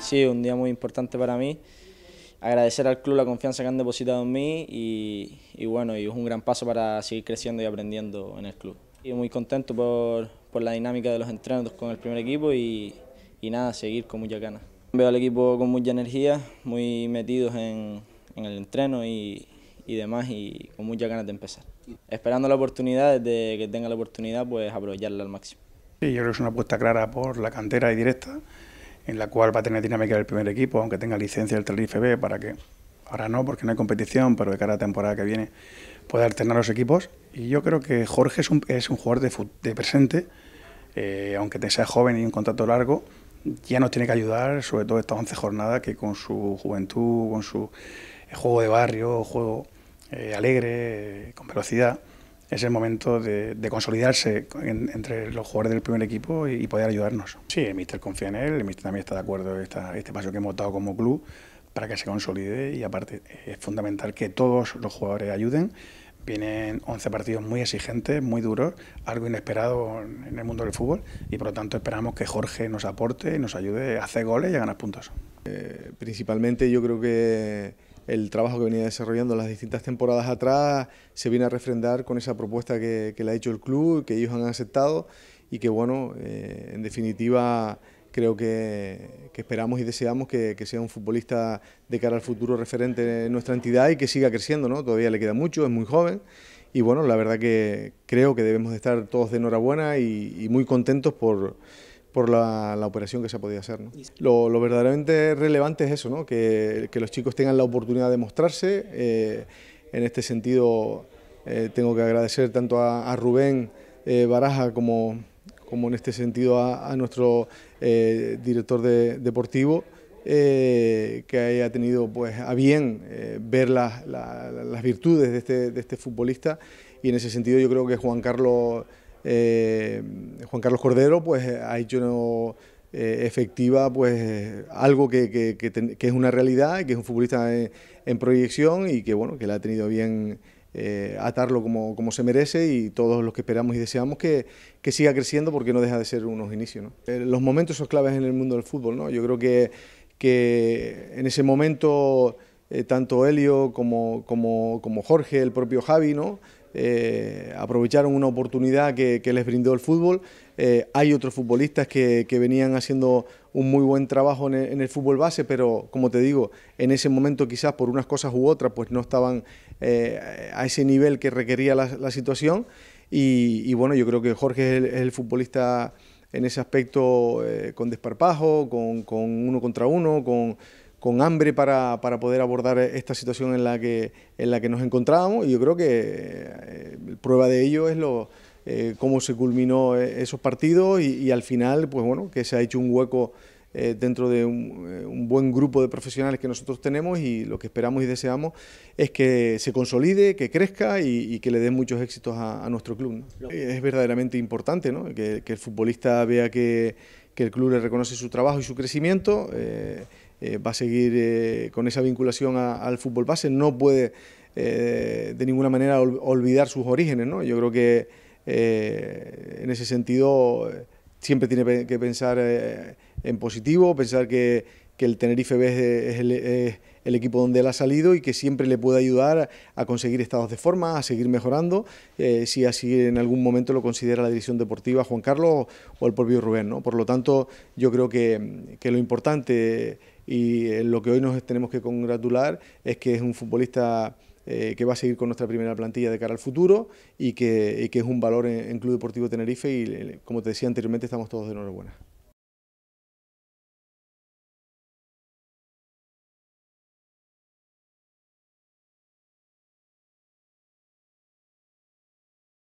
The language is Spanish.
Sí, un día muy importante para mí. Agradecer al club la confianza que han depositado en mí y, bueno, y es un gran paso para seguir creciendo y aprendiendo en el club. Estoy muy contento por, por, la dinámica de los entrenos con el primer equipo y, y nada, seguir con mucha gana Veo al equipo con mucha energía, muy metidos en, en el entreno y, y demás y con muchas ganas de empezar. Esperando la oportunidad, desde que tenga la oportunidad, pues aprovecharla al máximo. Sí, yo creo que es una apuesta clara por la cantera y directa, en la cual va a tener dinámica el primer equipo, aunque tenga licencia del Tenerife B, para que, ahora no, porque no hay competición, pero de cara a la temporada que viene pueda alternar los equipos. Y yo creo que Jorge es un, es un jugador de, de presente, eh, aunque sea joven y un contrato largo, ya nos tiene que ayudar, sobre todo estas 11 jornadas, que con su juventud, con su eh, juego de barrio, juego eh, alegre, eh, con velocidad, es el momento de, consolidarse entre los jugadores del primer equipo y, poder ayudarnos. Sí, el míster confía en él, el míster también está de acuerdo en este paso que hemos dado como club para que se consolide y aparte es fundamental que todos los jugadores ayuden. Vienen 11 partidos muy exigentes, muy duros, algo inesperado en el mundo del fútbol y por lo tanto esperamos que Jorge nos aporte y nos ayude a hacer goles y a ganar puntos. principalmente yo creo que el trabajo que venía desarrollando las distintas temporadas atrás se viene a refrendar con esa propuesta que, le ha hecho el club, que ellos han aceptado y que, bueno, eh, en definitiva creo que, esperamos y deseamos que, sea un futbolista de cara al futuro referente en nuestra entidad y que siga creciendo, ¿no? Todavía le queda mucho, es muy joven. Y bueno, la verdad que creo que debemos estar todos de enhorabuena y muy contentos por, por la, operación que se ha podido hacer. Lo, verdaderamente relevante es eso, que, los chicos tengan la oportunidad de mostrarse. Eh, en este sentido, eh, tengo que agradecer tanto a, Rubén eh, Baraja como, en este sentido a, nuestro director de, deportivo. que haya tenido pues, a bien ver las, virtudes de este, de este futbolista y en ese sentido yo creo que Juan Carlos eh, Juan Carlos Cordero pues eh, ha hecho eh, efectiva pues algo que, es una realidad, que es un futbolista en, proyección y que bueno, que le ha tenido bien atarlo como, se merece y todos los que esperamos y deseamos que, que siga creciendo porque no deja de ser unos inicios. los momentos son claves en el mundo del fútbol. ¿no? Yo creo que, que en ese momento tanto Helio como, como, como Jorge, el propio Javi, ¿no? Eh, aprovecharon una oportunidad que, les brindó el fútbol. Eh, hay otros futbolistas que, venían haciendo un muy buen trabajo en el, fútbol base, pero como te digo, en ese momento quizás por unas cosas u otras pues no estaban eh, a ese nivel que requería la, situación. Y, bueno, yo creo que Jorge es el, futbolista en ese aspecto con desparpajo, con uno contra uno, con con hambre para, poder abordar esta situación en la, que, en la que nos encontrábamos y yo creo que eh, prueba de ello es lo, eh, cómo se culminó eh, esos partidos y, al final, pues bueno, que se ha hecho un hueco dentro de un, buen grupo de profesionales que nosotros tenemos y lo que esperamos y deseamos es que se consolide, que crezca y, que le den muchos éxitos a, nuestro club. Es verdaderamente importante ¿no? que, que, el futbolista vea que, que, el club le reconoce su trabajo y su crecimiento eh, va a seguir eh, con esa vinculación al fútbol base, no puede eh, de ninguna manera olvidar sus orígenes, ¿no? Yo creo que en ese sentido siempre tiene que pensar en positivo, pensar que, que el Tenerife es, el, equipo donde él ha salido y que siempre le puede ayudar a conseguir estados de forma, a seguir mejorando, eh, si así en algún momento lo considera la dirección deportiva Juan Carlos o el propio Rubén. ¿no? Por lo tanto, yo creo que, lo importante y eh, lo que hoy nos tenemos que congratular es que es un futbolista... Eh, que va a seguir con nuestra primera plantilla de cara al futuro y que, es un valor en Club Deportivo Tenerife y como te decía anteriormente estamos todos de enhorabuena.